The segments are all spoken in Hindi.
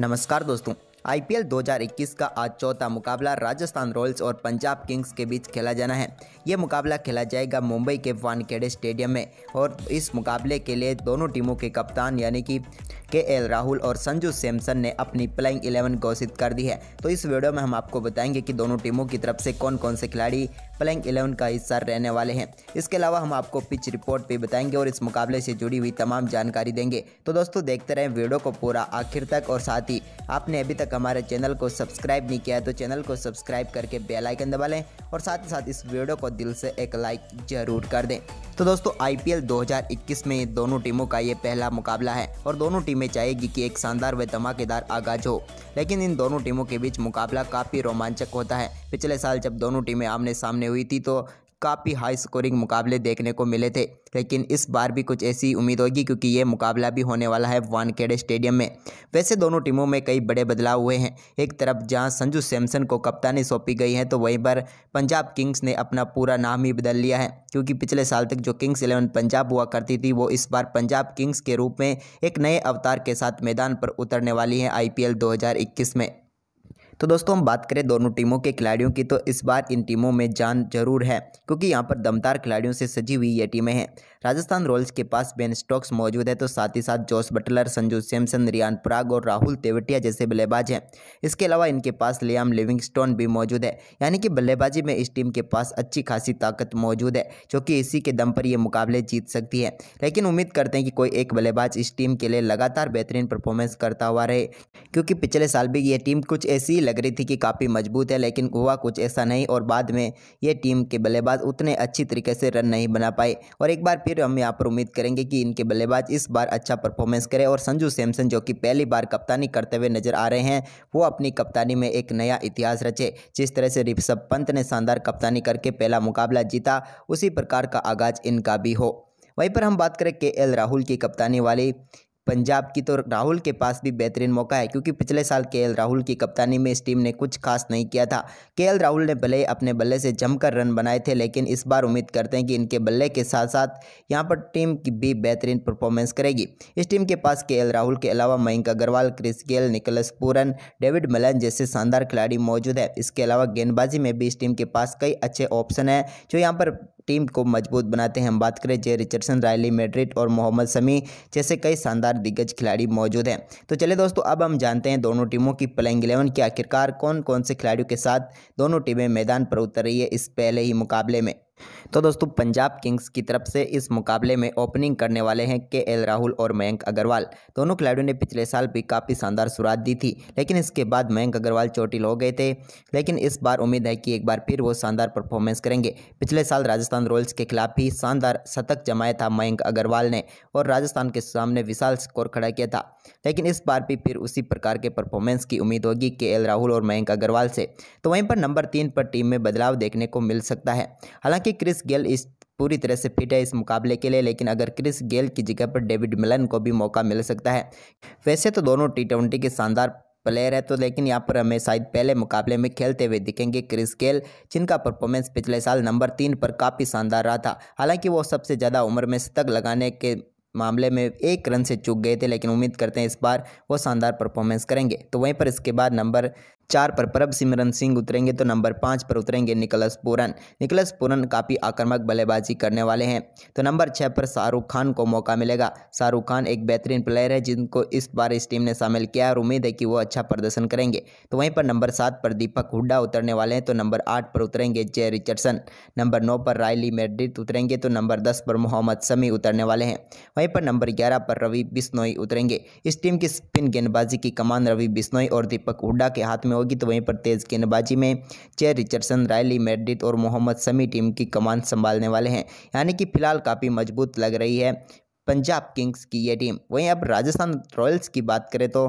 नमस्कार दोस्तों आईपीएल 2021 का आज चौथा मुकाबला राजस्थान रॉयल्स और पंजाब किंग्स के बीच खेला जाना है ये मुकाबला खेला जाएगा मुंबई के वानखेड़े स्टेडियम में और इस मुकाबले के लिए दोनों टीमों के कप्तान यानी कि के एल राहुल और संजू सैमसन ने अपनी प्लेइंग इलेवन घोषित कर दी है तो इस वीडियो में हम आपको बताएंगे कि दोनों टीमों की तरफ से कौन कौन से खिलाड़ी प्लेइंग इलेवन का हिस्सा रहने वाले हैं इसके अलावा हम आपको पिच रिपोर्ट भी बताएंगे और इस मुकाबले से जुड़ी हुई तमाम जानकारी देंगे तो दोस्तों देखते रहें वीडियो को पूरा आखिर तक और साथ ही आपने अभी तक हमारे चैनल को सब्सक्राइब नहीं किया है तो चैनल को सब्सक्राइब करके बेल आइकन दबा लें और साथ ही साथ इस वीडियो को दिल से एक लाइक जरूर कर दें तो दोस्तों आईपीएल 2021 में दोनों टीमों का ये पहला मुकाबला है और दोनों टीमें चाहेगी कि एक शानदार व धमाकेदार आगाज हो लेकिन इन दोनों टीमों के बीच मुकाबला काफ़ी रोमांचक होता है पिछले साल जब दोनों टीमें आमने सामने हुई थी तो काफ़ी हाई स्कोरिंग मुकाबले देखने को मिले थे लेकिन इस बार भी कुछ ऐसी उम्मीद होगी क्योंकि ये मुकाबला भी होने वाला है वानखेड़े स्टेडियम में वैसे दोनों टीमों में कई बड़े बदलाव हुए हैं एक तरफ जहां संजू सैमसन को कप्तानी सौंपी गई है तो वहीं पर पंजाब किंग्स ने अपना पूरा नाम ही बदल लिया है क्योंकि पिछले साल तक जो किंग्स इलेवन पंजाब हुआ करती थी वो इस बार पंजाब किंग्स के रूप में एक नए अवतार के साथ मैदान पर उतरने वाली है आई पी में तो दोस्तों हम बात करें दोनों टीमों के खिलाड़ियों की तो इस बार इन टीमों में जान जरूर है क्योंकि यहाँ पर दमदार खिलाड़ियों से सजी हुई ये टीमें हैं राजस्थान रॉयल्स के पास बेन स्टॉक्स मौजूद है तो साथ ही साथ जोस बटलर संजू सैमसन रियान पराग और राहुल तेवटिया जैसे बल्लेबाज हैं इसके अलावा इनके पास लियाम लिविंगस्टोन भी मौजूद है यानी कि बल्लेबाजी में इस टीम के पास अच्छी खासी ताकत मौजूद है जो कि इसी के दम पर ये मुकाबले जीत सकती है लेकिन उम्मीद करते हैं कि कोई एक बल्लेबाज इस टीम के लिए लगातार बेहतरीन परफॉर्मेंस करता हुआ रहे क्योंकि पिछले साल भी ये टीम कुछ ऐसी लग रही थी कि काफ़ी मजबूत है लेकिन हुआ कुछ ऐसा नहीं और बाद में ये टीम के बल्लेबाज उतने अच्छी तरीके से रन नहीं बना पाए और एक बार फिर हम यहाँ पर उम्मीद करेंगे कि इनके बल्लेबाज इस बार अच्छा परफॉर्मेंस करें और संजू सैमसन जो कि पहली बार कप्तानी करते हुए नजर आ रहे हैं वो अपनी कप्तानी में एक नया इतिहास रचे जिस तरह से ऋषभ पंत ने शानदार कप्तानी करके पहला मुकाबला जीता उसी प्रकार का आगाज इनका भी हो वहीं पर हम बात करें के एल राहुल की कप्तानी वाली पंजाब की तो राहुल के पास भी बेहतरीन मौका है क्योंकि पिछले साल के राहुल की कप्तानी में इस टीम ने कुछ खास नहीं किया था के राहुल ने भले अपने बल्ले से जमकर रन बनाए थे लेकिन इस बार उम्मीद करते हैं कि इनके बल्ले के साथ साथ यहाँ पर टीम की भी बेहतरीन परफॉर्मेंस करेगी इस टीम के पास के राहुल के अलावा Mayank Agarwal Chris Gayle Nicholas Pooran David Malan जैसे शानदार खिलाड़ी मौजूद है इसके अलावा गेंदबाजी में भी इस टीम के पास कई अच्छे ऑप्शन हैं जो यहाँ पर टीम को मजबूत बनाते हैं हम बात करें जे रिचर्डसन रायली मेड्रिड और मोहम्मद समी जैसे कई शानदार दिग्गज खिलाड़ी मौजूद हैं तो चले दोस्तों अब हम जानते हैं दोनों टीमों की प्लेइंग इलेवन की आखिरकार कौन कौन से खिलाड़ियों के साथ दोनों टीमें मैदान पर उतर रही है इस पहले ही मुकाबले में तो दोस्तों पंजाब किंग्स की तरफ से इस मुकाबले में ओपनिंग करने वाले हैं के एल राहुल और मयंक अग्रवाल दोनों खिलाड़ियों ने पिछले साल भी काफ़ी शानदार शुरुआत दी थी लेकिन इसके बाद मयंक अग्रवाल चोटिल हो गए थे लेकिन इस बार उम्मीद है कि एक बार फिर वो शानदार परफॉर्मेंस करेंगे पिछले साल राजस्थान रॉयल्स के खिलाफ भी शानदार शतक जमाया था मयंक अग्रवाल ने और राजस्थान के सामने विशाल स्कोर खड़ा किया था लेकिन इस बार भी फिर उसी प्रकार के परफॉर्मेंस की उम्मीद होगी के एल राहुल और मयंक अग्रवाल से तो वहीं पर नंबर तीन पर टीम में बदलाव देखने को मिल सकता है हालांकि हालांकि क्रिस गेल इस पूरी तरह से फिट है इस मुकाबले के लिए लेकिन अगर क्रिस गेल की जगह पर डेविड मिलन को भी मौका मिल सकता है वैसे तो दोनों टी ट्वेंटी के शानदार प्लेयर है तो लेकिन यहाँ पर हमें शायद पहले मुकाबले में खेलते हुए दिखेंगे क्रिस गेल जिनका परफॉर्मेंस पिछले साल नंबर तीन पर काफ़ी शानदार रहा था हालांकि वो सबसे ज़्यादा उम्र में शतक लगाने के मामले में एक रन से चूक गए थे लेकिन उम्मीद करते हैं इस बार वो शानदार परफॉर्मेंस करेंगे तो वहीं पर इसके बाद नंबर चार पर परब सिमरन सिंह उतरेंगे तो नंबर पाँच पर उतरेंगे निकलस पूरन निकलस पूरन काफ़ी आक्रामक बल्लेबाजी करने वाले हैं तो नंबर छः पर शाहरुख खान को मौका मिलेगा शाहरुख खान एक बेहतरीन प्लेयर है जिनको इस बार इस टीम ने शामिल किया और उम्मीद है कि वो अच्छा प्रदर्शन करेंगे तो वहीं पर नंबर सात पर दीपक हुड्डा उतरने वाले हैं तो नंबर आठ पर उतरेंगे जय रिचर्डसन नंबर नौ पर रायली मेड्रिट उतरेंगे तो नंबर दस पर मोहम्मद शमी उतरने वाले हैं वहीं पर नंबर ग्यारह पर रवि बिश्नोई उतरेंगे इस टीम की स्पिन गेंदबाजी की कमान रवि बिश्नोई और दीपक हुड्डा के हाथ में में होगी तो वहीं पर तेज़ गेंदबाजी में चेयर रिचर्डसन रायली मेडिट और मोहम्मद समी टीम की कमान संभालने वाले हैं यानी कि फिलहाल काफ़ी मजबूत लग रही है पंजाब किंग्स की ये टीम वहीं अब राजस्थान रॉयल्स की बात करें तो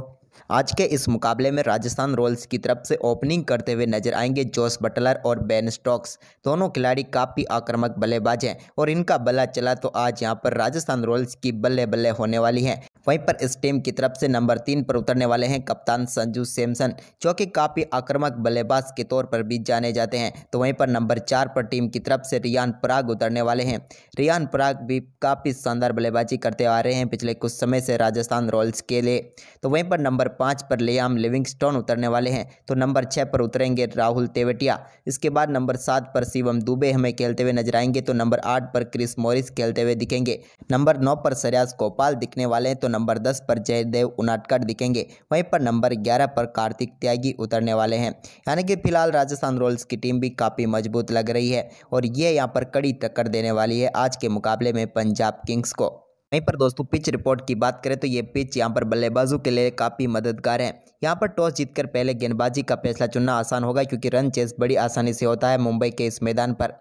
आज के इस मुकाबले में राजस्थान रॉयल्स की तरफ से ओपनिंग करते हुए नजर आएंगे जोस बटलर और बेन स्टॉक्स दोनों खिलाड़ी काफ़ी आक्रामक बल्लेबाज हैं और इनका बल्ला चला तो आज यहां पर राजस्थान रॉयल्स की बल्ले बल्ले होने वाली है वहीं पर इस टीम की तरफ से नंबर तीन पर उतरने वाले हैं कप्तान संजू सैमसन जो कि काफ़ी आक्रामक बल्लेबाज के तौर पर भी जाने जाते हैं तो वहीं पर नंबर चार पर टीम की तरफ से रियान पराग उतरने वाले हैं रियान पराग भी काफ़ी शानदार बल्लेबाजी करते आ रहे हैं पिछले कुछ समय से राजस्थान रॉयल्स के लिए तो वहीं पर नंबर पाँच पर लियाम लिविंगस्टोन उतरने वाले हैं तो नंबर छः पर उतरेंगे राहुल तेवटिया इसके बाद नंबर सात पर शिवम दुबे हमें खेलते हुए नजर आएंगे तो नंबर आठ पर क्रिस मॉरिस खेलते हुए दिखेंगे नंबर नौ पर सरियाज गोपाल दिखने वाले हैं तो नंबर दस पर जयदेव उनाटकर दिखेंगे वहीं पर नंबर ग्यारह पर कार्तिक त्यागी उतरने वाले हैं यानी कि फिलहाल राजस्थान रॉयल्स की टीम भी काफ़ी मजबूत लग रही है और ये यहाँ पर कड़ी टक्कर देने वाली है आज के मुकाबले में पंजाब किंग्स को वहीं पर दोस्तों पिच रिपोर्ट की बात करें तो ये पिच यहाँ पर बल्लेबाजों के लिए काफ़ी मददगार है यहाँ पर टॉस जीतकर पहले गेंदबाजी का फैसला चुनना आसान होगा क्योंकि रन चेस बड़ी आसानी से होता है मुंबई के इस मैदान पर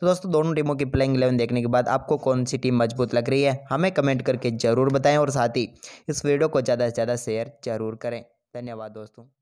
तो दोस्तों दोनों टीमों की प्लेइंग इलेवन देखने के बाद आपको कौन सी टीम मजबूत लग रही है हमें कमेंट करके ज़रूर बताएं और साथ ही इस वीडियो को ज़्यादा से ज़्यादा शेयर जरूर करें धन्यवाद दोस्तों